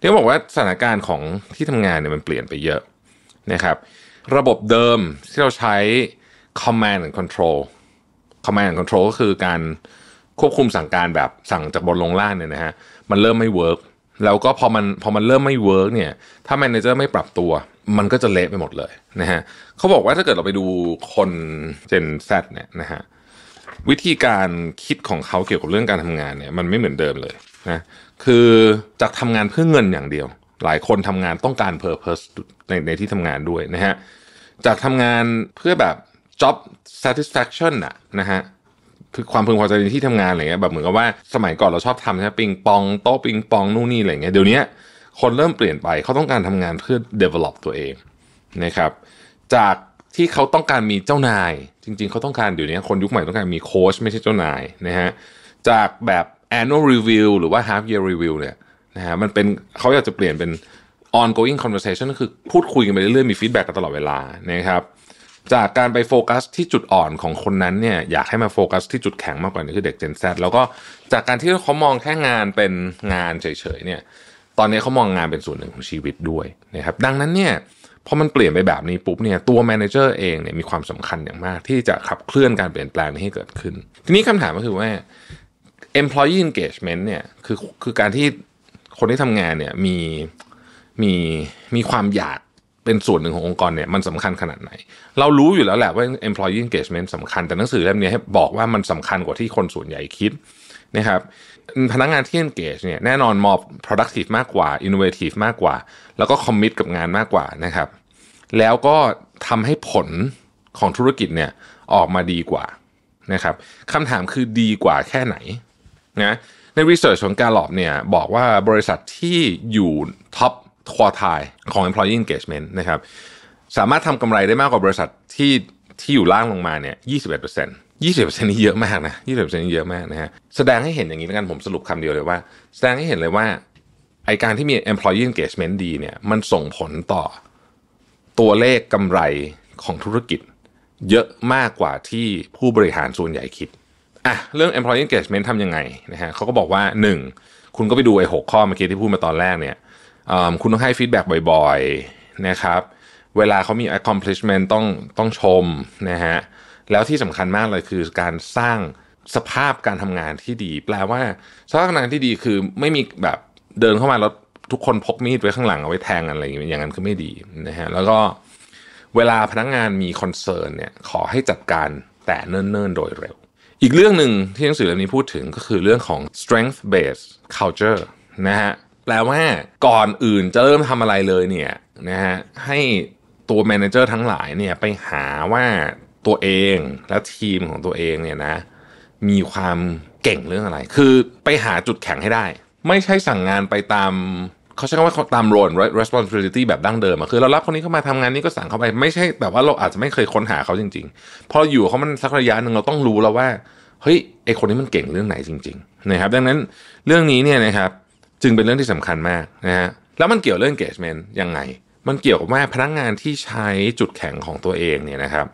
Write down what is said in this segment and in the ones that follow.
เรียกบอกว่าสถานการณ์ของที่ทำงานเนี่ยมันเปลี่ยนไปเยอะนะครับระบบเดิมที่เราใช้ command and control command and control ก็คือการควบคุมสั่งการแบบสั่งจากบนลงล่างเนี่ยนะฮะมันเริ่มไม่เวิร์กแล้วก็พอมันพอมันเริ่มไม่เวิร์กเนี่ยถ้าแมเนเจอร์ไม่ปรับตัว มันก็จะเละไปหมดเลยนะฮะเขาบอกว่าถ้าเกิดเราไปดูคนเจน Z เนี่ยนะฮะวิธีการคิดของเขาเกี่ยวกับเรื่องการทำงานเนี่ยมันไม่เหมือนเดิมเลยนะคือจากทำงานเพื่อเงินอย่างเดียว หลายคนทำงานต้องการเพอร์เพสในในที่ทำงานด้วยนะฮะจากทำงานเพื่อแบบ job satisfaction อะนะฮะคือความพึงพอใจในที่ทำงานอะไรเงี้ยแบบเหมือนกับว่าสมัยก่อนเราชอบทำใช่ปิงปองโต๊ปิงปองนู่นนี่อะไรเงี้ยเดี๋ยวนี้คนเริ่มเปลี่ยนไปเขาต้องการทำงานเพื่อ develop ตัวเองนะครับจากที่เขาต้องการมีเจ้านายจริงๆเขาต้องการเดี๋ยวนี้คนยุคใหม่ต้องการมีโค้ชไม่ใช่เจ้านายนะฮะจากแบบ annual review หรือว่า half year review เนี่ยนะฮะมันเป็นเขาอยากจะเปลี่ยนเป็น ongoing conversation ก็คือพูดคุยกันไปเรื่อยๆมี feedback กันตลอดเวลานะครับ จากการไปโฟกัสที่จุดอ่อนของคนนั้นเนี่ยอยากให้มาโฟกัสที่จุดแข็งมากกว่านี้คือเด็ก Gen Z แล้วก็จากการที่เขามองแค่งานเป็นงานเฉยๆ เนี่ย ตอนนี้เขามองงานเป็นส่วนหนึ่งของชีวิตด้วยนะครับดังนั้นเนี่ยพอมันเปลี่ยนไปแบบนี้ ปุ๊บเนี่ยตัวแมเนเจอร์เองเนี่ยมีความสำคัญอย่างมากที่จะขับเคลื่อนการเปลี่ยนแปลงนี้ให้เกิดขึ้น ทีนี้คำถามก็คือว่า employee engagement เนี่ยคือคือการที่คนที่ทำงานเนี่ยมีมีมีความอยากเป็นส่วนหนึ่งขององค์กรเนี่ยมันสำคัญขนาดไหน เรารู้อยู่แล้วแหละว่า employee engagement สำคัญ แต่หนังสือเล่มนี้บอกว่ามันสำคัญกว่าที่คนส่วนใหญ่คิดนะครับ พนักงานที่ engage เนี่ยแน่นอนมอบ productive มากกว่า innovative มากกว่า แล้วก็ commit กับงานมากกว่านะครับ แล้วก็ทำให้ผลของธุรกิจเนี่ยออกมาดีกว่านะครับคำถามคือดีกว่าแค่ไหนนะในสิร์ชของการหลอบเนี่ยบอกว่าบริษัทที่อยู่ท็อปควอไทของ employee engagement นะครับสามารถทำกำไรได้มากกว่าบริษัทที่ที่อยู่ล่างลงมาเนี่ย 21% 20%นี่เยอะมากนะ20%นี่เยอะมากนะฮะแสดงให้เห็นอย่างนี้แล้วกันผมสรุปคำเดียวเลยว่า แสดงให้เห็นเลยว่าไอการที่มี employee engagement ดีเนี่ยมันส่งผลต่อตัวเลขกำไรของธุรกิจเยอะมากกว่าที่ผู้บริหารส่วนใหญ่คิดอ่ะเรื่อง employee engagement ทำยังไงนะฮะเขาก็บอกว่า 1. คุณก็ไปดูไอ้หข้อเมื่อกี้ที่พูดมาตอนแรกเนี่ยคุณต้องให้ฟีดแบ็กบ่อยๆนะครับเวลาเขามี accomplishment ต้องต้องชมนะฮะแล้วที่สำคัญมากเลยคือการสร้างสภาพการทำงานที่ดี แปลว่าสภาพการทำงานที่ดีคือไม่มีแบบเดินเข้ามา แล้วทุกคนพกมีดไว้ข้างหลัง เอาไว้แทงอะไรอย่างนั้นคือไม่ดีนะฮะแล้วก็เวลาพนักงงานมีคอนเซิร์นเนี่ยขอให้จัดการแต่เนิ่นๆโดยเร็วอีกเรื่องหนึ่งที่หนังสือเล่มนี้พูดถึงก็คือเรื่องของ strength based culture นะฮะ แปลว่าก่อนอื่นจะเริ่มทำอะไรเลยเนี่ยนะฮะให้ตัวแมเนเจอร์ทั้งหลายเนี่ยไปหาว่าตัวเองและทีมของตัวเองเนี่ยนะมีความเก่งเรื่องอะไร คือไปหาจุดแข็งให้ได้ ไม่ใช่สั่งงานไปตามเขาใช้คำว่าตามโรน responsibility แบบดั้งเดิมอะคือเรารับคนนี้เข้ามาทำงานนี้ก็สั่งเข้าไปไม่ใช่แบบว่าเราอาจจะไม่เคยค้นหาเขาจริง ๆพออยู่เขามันสักระยะหนึ่งเราต้องรู้แล้วว่าเฮ้ยไอคนนี้มันเก่งเรื่องไหนจริงๆนะครับดังนั้นเรื่องนี้เนี่ยนะครับจึงเป็นเรื่องที่สำคัญมากนะฮะแล้วมันเกี่ยวเรื่อง engagement ยังไง มันเกี่ยวกับว่าพนักงงานที่ใช้จุดแข็งของตัวเองเนี่ยนะครับ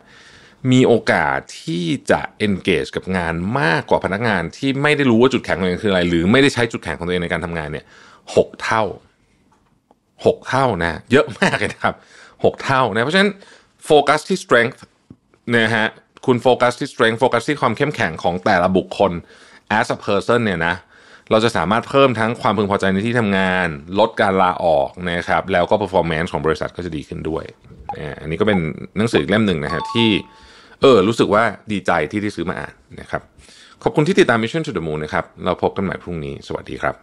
มีโอกาสที่จะ engage กับงานมากกว่าพนักงานที่ไม่ได้รู้ว่าจุดแข็งตัวเองคืออะไรหรือไม่ได้ใช้จุดแข็งของตัวเองในการทำงานเนี่ยหเท่า6เท่านะ เยอะมากเลยนะครับ6เท่านะ เพราะฉะนั้น โฟกัสที่ strength นะฮะคุณโฟกัสที่ strength โฟกัสที่ความเข้มแข็งของแต่ละบุคคล as a person เนี่ยนะเราจะสามารถเพิ่มทั้งความพึงพอใจในที่ทำงาน ลดการลาออกนะครับแล้วก็ performance ของบริษัทก็จะดีขึ้นด้วย อันนี้ก็เป็นหนังสือเล่มหนึ่งนะฮะที่เออรู้สึกว่าดีใจที่ได้ซื้อมาอ่านนะครับขอบคุณที่ติดตาม Mission to the Moon นะครับเราพบกันใหม่พรุ่งนี้สวัสดีครับ